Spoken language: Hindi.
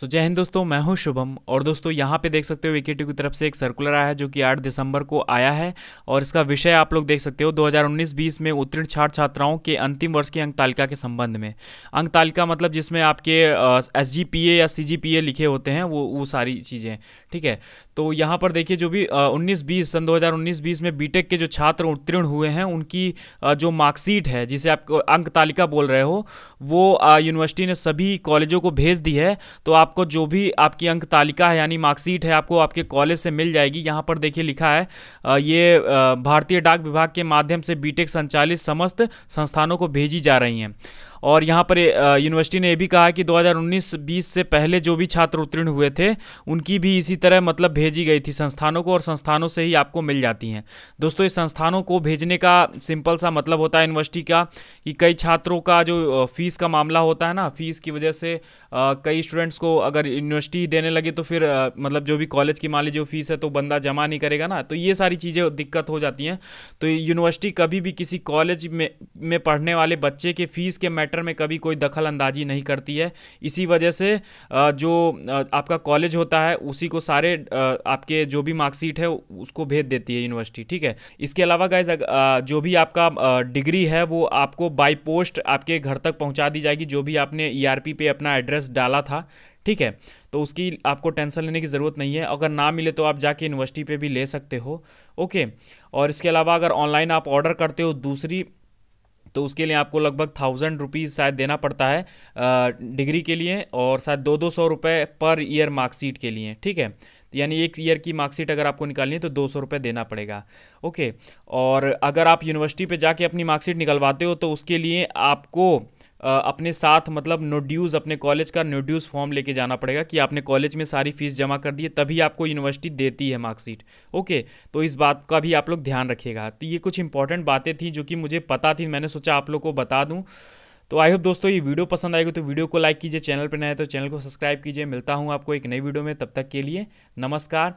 सो जय हिंद दोस्तों मैं हूं शुभम और दोस्तों यहां पे देख सकते हो ए की तरफ से एक सर्कुलर आया है जो कि 8 दिसंबर को आया है और इसका विषय आप लोग देख सकते हो 2019-20 में उत्तीर्ण छात्र छात्राओं के अंतिम वर्ष की अंक तालिका के संबंध में अंक तालिका मतलब जिसमें आपके एस या सी लिखे होते हैं वो वो सारी चीज़ें ठीक है तो यहाँ पर देखिए जो भी उन्नीस बीस सन दो हजार में बी के जो छात्र उत्तीर्ण हुए हैं उनकी जो मार्कशीट है जिसे आप अंक तालिका बोल रहे हो वो यूनिवर्सिटी ने सभी कॉलेजों को भेज दी है तो आप आपको जो भी आपकी अंक तालिका है यानी मार्कशीट है आपको आपके कॉलेज से मिल जाएगी यहाँ पर देखिए लिखा है ये भारतीय डाक विभाग के माध्यम से बीटेक संचालित समस्त संस्थानों को भेजी जा रही हैं और यहाँ पर यूनिवर्सिटी ने यह भी कहा कि 2019-20 से पहले जो भी छात्र उत्तीर्ण हुए थे उनकी भी इसी तरह मतलब भेजी गई थी संस्थानों को और संस्थानों से ही आपको मिल जाती हैं दोस्तों इस संस्थानों को भेजने का सिंपल सा मतलब होता है यूनिवर्सिटी का कि कई छात्रों का जो फीस का मामला होता है ना फीस की वजह से कई स्टूडेंट्स को अगर यूनिवर्सिटी देने लगे तो फिर मतलब जो भी कॉलेज की मान लीजिए फीस है तो बंदा जमा नहीं करेगा ना तो ये सारी चीज़ें दिक्कत हो जाती हैं तो यूनिवर्सिटी कभी भी किसी कॉलेज में में पढ़ने वाले बच्चे के फीस के मैटर मैटर में कभी कोई दखल अंदाजी नहीं करती है इसी वजह से जो आपका कॉलेज होता है उसी को सारे आपके जो भी मार्कशीट है उसको भेज देती है यूनिवर्सिटी ठीक है इसके अलावा गाइज जो भी आपका डिग्री है वो आपको बाई पोस्ट आपके घर तक पहुँचा दी जाएगी जो भी आपने ई e पे अपना एड्रेस डाला था ठीक है तो उसकी आपको टेंशन लेने की ज़रूरत नहीं है अगर ना मिले तो आप जाके यूनिवर्सिटी पे भी ले सकते हो ओके और इसके अलावा अगर ऑनलाइन आप ऑर्डर करते हो दूसरी तो उसके लिए आपको लगभग थाउजेंड रुपीज़ शायद देना पड़ता है डिग्री के लिए और शायद दो दो सौ रुपये पर ईयर मार्कशीट के लिए ठीक है यानी एक ईयर की मार्कशीट अगर आपको निकालनी है तो दो सौ रुपये देना पड़ेगा ओके और अगर आप यूनिवर्सिटी पे जाके अपनी मार्कशीट निकलवाते हो तो उसके लिए आपको अपने साथ मतलब नोड्यूज़ अपने कॉलेज का नोड्यूज़ फॉर्म लेके जाना पड़ेगा कि आपने कॉलेज में सारी फ़ीस जमा कर दी है तभी आपको यूनिवर्सिटी देती है मार्कशीट ओके तो इस बात का भी आप लोग ध्यान रखिएगा तो ये कुछ इंपॉर्टेंट बातें थी जो कि मुझे पता थी मैंने सोचा आप लोग को बता दूँ तो आई होप दोस्तों ये वीडियो पसंद आएगी तो वीडियो को लाइक कीजिए चैनल पर नए तो चैनल को सब्सक्राइब कीजिए मिलता हूँ आपको एक नई वीडियो में तब तक के लिए नमस्कार